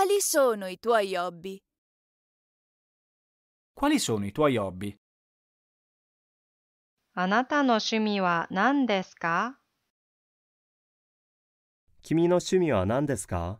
Quali sono i tuoi hobby? Quali sono i tuoi hobby? あなたの趣味は何ですか君の趣味は何ですか